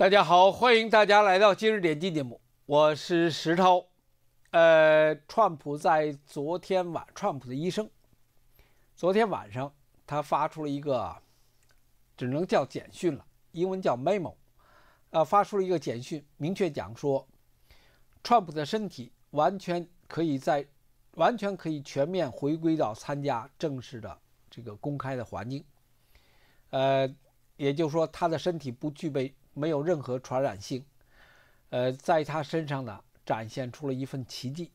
大家好，欢迎大家来到今日点击节目，我是石涛。呃，川普在昨天晚，川普的医生，昨天晚上他发出了一个，只能叫简讯了，英文叫 memo，呃，发出了一个简讯，明确讲说，川普的身体完全可以在，完全可以全面回归到参加正式的这个公开的环境，呃，也就是说他的身体不具备。没有任何传染性，呃，在他身上呢，展现出了一份奇迹，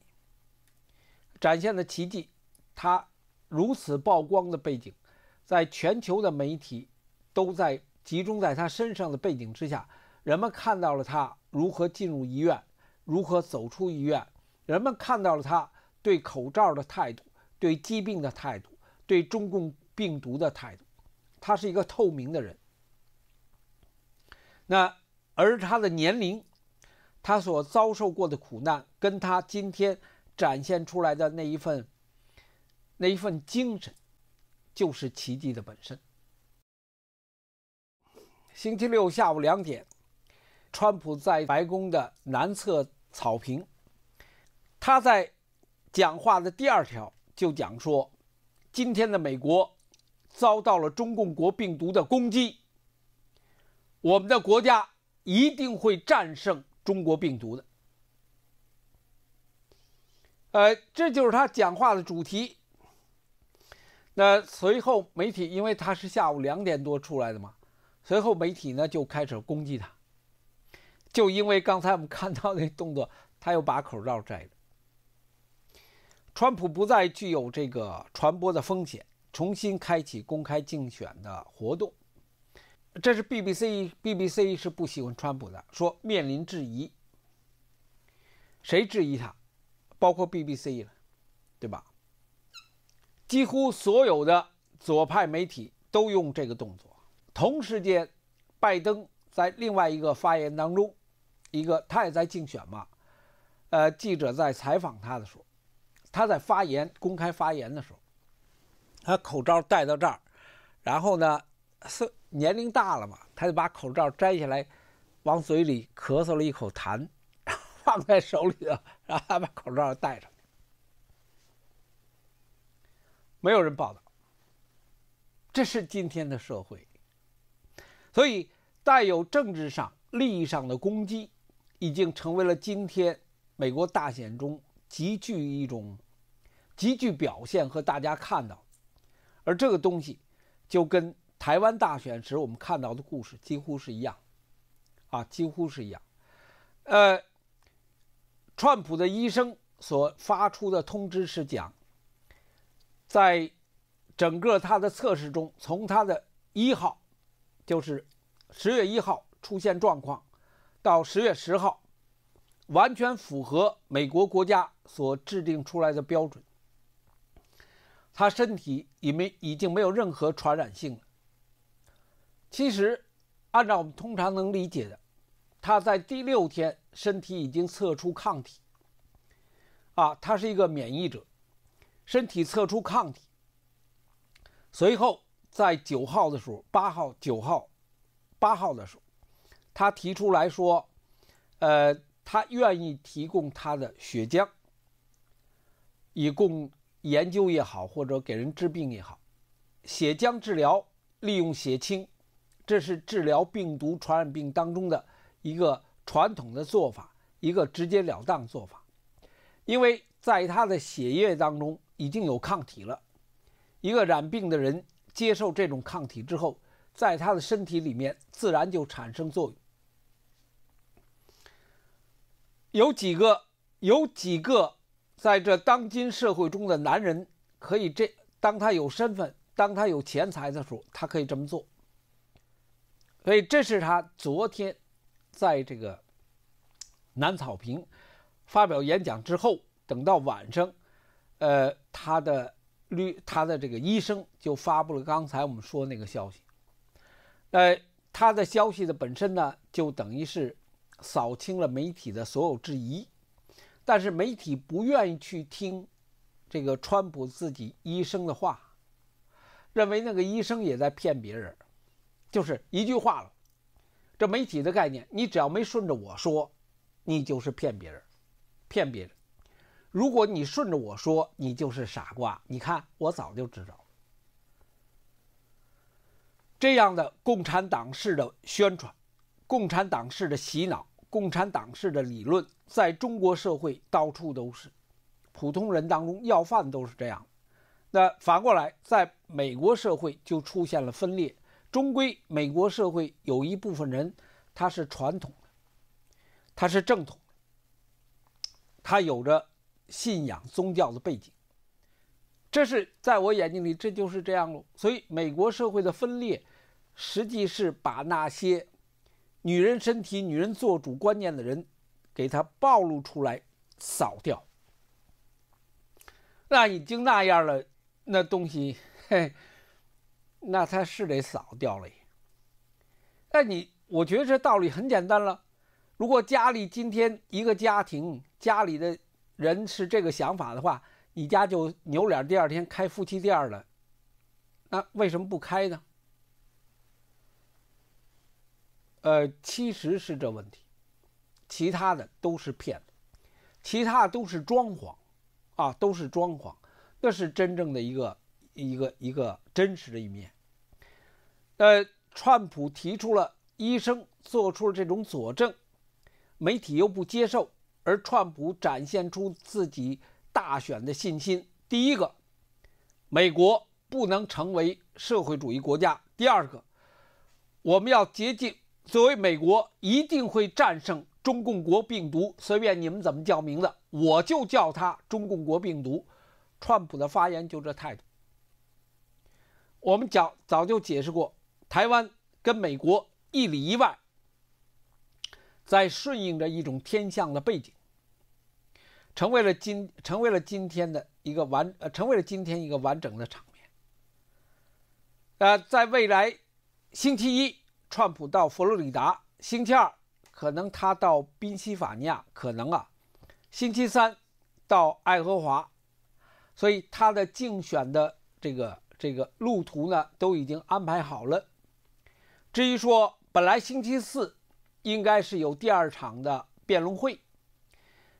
展现了奇迹。他如此曝光的背景，在全球的媒体都在集中在他身上的背景之下，人们看到了他如何进入医院，如何走出医院，人们看到了他对口罩的态度，对疾病的态度，对中共病毒的态度。他是一个透明的人。那而他的年龄，他所遭受过的苦难，跟他今天展现出来的那一份那一份精神，就是奇迹的本身。星期六下午两点，川普在白宫的南侧草坪，他在讲话的第二条就讲说，今天的美国遭到了中共国病毒的攻击。我们的国家一定会战胜中国病毒的。呃，这就是他讲话的主题。那随后媒体，因为他是下午两点多出来的嘛，随后媒体呢就开始攻击他，就因为刚才我们看到那动作，他又把口罩摘了。川普不再具有这个传播的风险，重新开启公开竞选的活动。这是 BBC，BBC 是不喜欢川普的，说面临质疑。谁质疑他？包括 BBC 了，对吧？几乎所有的左派媒体都用这个动作。同时间，拜登在另外一个发言当中，一个他也在竞选嘛，呃，记者在采访他的时候，他在发言、公开发言的时候，他口罩戴到这儿，然后呢？是年龄大了嘛？他就把口罩摘下来，往嘴里咳嗽了一口痰，放在手里头，然后还把口罩戴上。没有人报道。这是今天的社会，所以带有政治上利益上的攻击，已经成为了今天美国大选中极具一种极具表现和大家看到，而这个东西就跟。台湾大选时，我们看到的故事几乎是一样，啊，几乎是一样。呃，川普的医生所发出的通知是讲，在整个他的测试中，从他的一号，就是十月一号出现状况，到十月十号，完全符合美国国家所制定出来的标准，他身体已没已经没有任何传染性了。其实，按照我们通常能理解的，他在第六天身体已经测出抗体，啊，他是一个免疫者，身体测出抗体。随后在九号的时候，八号、九号、八号的时候，他提出来说，呃，他愿意提供他的血浆，以供研究也好，或者给人治病也好，血浆治疗利用血清。这是治疗病毒传染病当中的一个传统的做法，一个直截了当做法。因为在他的血液当中已经有抗体了，一个染病的人接受这种抗体之后，在他的身体里面自然就产生作用。有几个，有几个在这当今社会中的男人可以这，当他有身份、当他有钱财的时候，他可以这么做。所以这是他昨天，在这个南草坪发表演讲之后，等到晚上，呃，他的律，他的这个医生就发布了刚才我们说那个消息。呃，他的消息的本身呢，就等于是扫清了媒体的所有质疑，但是媒体不愿意去听这个川普自己医生的话，认为那个医生也在骗别人。就是一句话了，这媒体的概念，你只要没顺着我说，你就是骗别人，骗别人；如果你顺着我说，你就是傻瓜。你看，我早就知道了。这样的共产党式的宣传、共产党式的洗脑、共产党式的理论，在中国社会到处都是，普通人当中要饭都是这样。那反过来，在美国社会就出现了分裂。终归，美国社会有一部分人，他是传统的，他是正统的，他有着信仰宗教的背景。这是在我眼睛里，这就是这样喽。所以，美国社会的分裂，实际是把那些“女人身体、女人做主”观念的人，给他暴露出来，扫掉。那已经那样了，那东西嘿。那他是得扫掉了。那你，我觉得这道理很简单了。如果家里今天一个家庭家里的人是这个想法的话，你家就扭脸第二天开夫妻店了。那为什么不开呢？呃，其实是这问题，其他的都是骗，其他都是装潢，啊，都是装潢，那是真正的一个一个一个真实的一面。呃，川普提出了，医生做出了这种佐证，媒体又不接受，而川普展现出自己大选的信心。第一个，美国不能成为社会主义国家；第二个，我们要接近作为美国，一定会战胜中共国病毒。随便你们怎么叫名字，我就叫它中共国病毒。川普的发言就这态度。我们讲早就解释过。台湾跟美国一里一外，在顺应着一种天象的背景，成为了今成为了今天的一个完呃，成为了今天一个完整的场面。呃，在未来，星期一，川普到佛罗里达；星期二，可能他到宾夕法尼亚；可能啊，星期三到爱荷华。所以他的竞选的这个这个路途呢，都已经安排好了。至于说，本来星期四应该是有第二场的辩论会，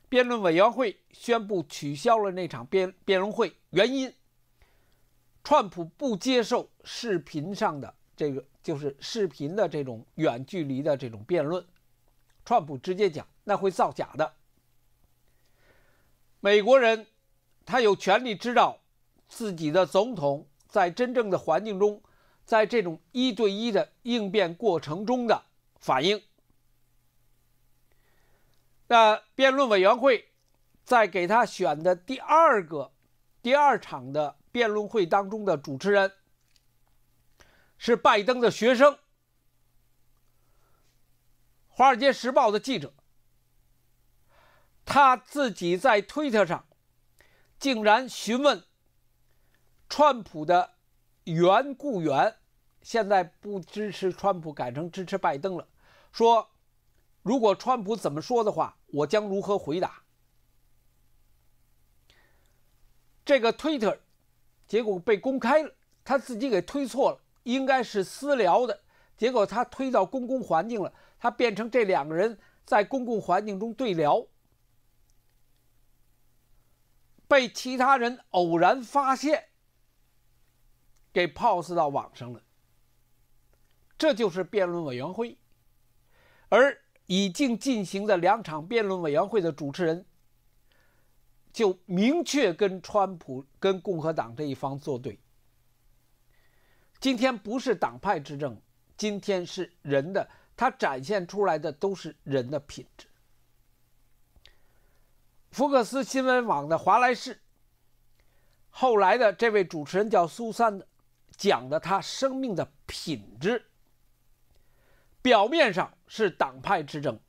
辩论委员会宣布取消了那场辩辩论会。原因，川普不接受视频上的这个，就是视频的这种远距离的这种辩论，川普直接讲，那会造假的。美国人他有权利知道自己的总统在真正的环境中。在这种一对一的应变过程中的反应，那辩论委员会在给他选的第二个、第二场的辩论会当中的主持人是拜登的学生、《华尔街时报》的记者，他自己在推特上竟然询问川普的。原雇员，现在不支持川普，改成支持拜登了。说如果川普怎么说的话，我将如何回答？这个推特结果被公开了，他自己给推错了，应该是私聊的，结果他推到公共环境了，他变成这两个人在公共环境中对聊，被其他人偶然发现。给 pose 到网上了，这就是辩论委员会，而已经进行的两场辩论委员会的主持人，就明确跟川普跟共和党这一方作对。今天不是党派之争，今天是人的，他展现出来的都是人的品质。福克斯新闻网的华莱士，后来的这位主持人叫苏珊的。讲的他生命的品质，表面上是党派之争，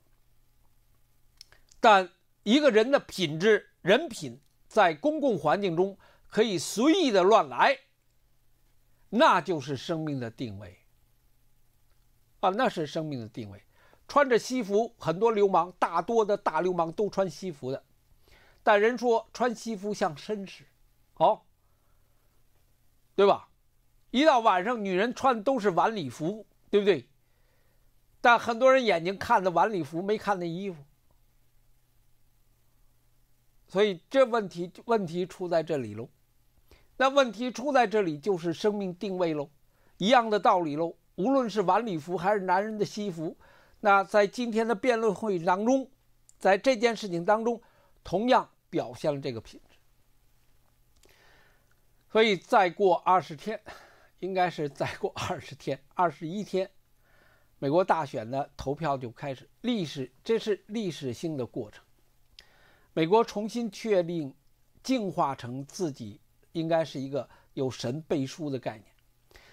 但一个人的品质、人品在公共环境中可以随意的乱来，那就是生命的定位啊，那是生命的定位。穿着西服，很多流氓，大多的大流氓都穿西服的，但人说穿西服像绅士，哦，对吧？一到晚上，女人穿的都是晚礼服，对不对？但很多人眼睛看的晚礼服，没看那衣服，所以这问题问题出在这里喽。那问题出在这里，就是生命定位喽，一样的道理喽。无论是晚礼服还是男人的西服，那在今天的辩论会当中，在这件事情当中，同样表现了这个品质。所以再过二十天。应该是再过二十天、二十一天，美国大选的投票就开始。历史这是历史性的过程，美国重新确定、进化成自己，应该是一个有神背书的概念。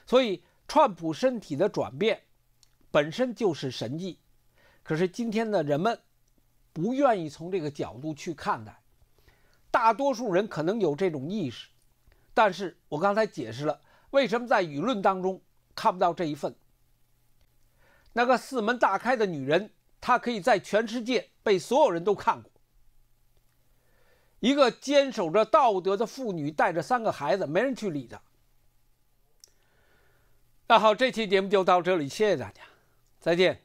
所以，川普身体的转变本身就是神迹。可是，今天的人们不愿意从这个角度去看待，大多数人可能有这种意识。但是我刚才解释了。为什么在舆论当中看不到这一份？那个四门大开的女人，她可以在全世界被所有人都看过。一个坚守着道德的妇女，带着三个孩子，没人去理她。那好，这期节目就到这里，谢谢大家，再见。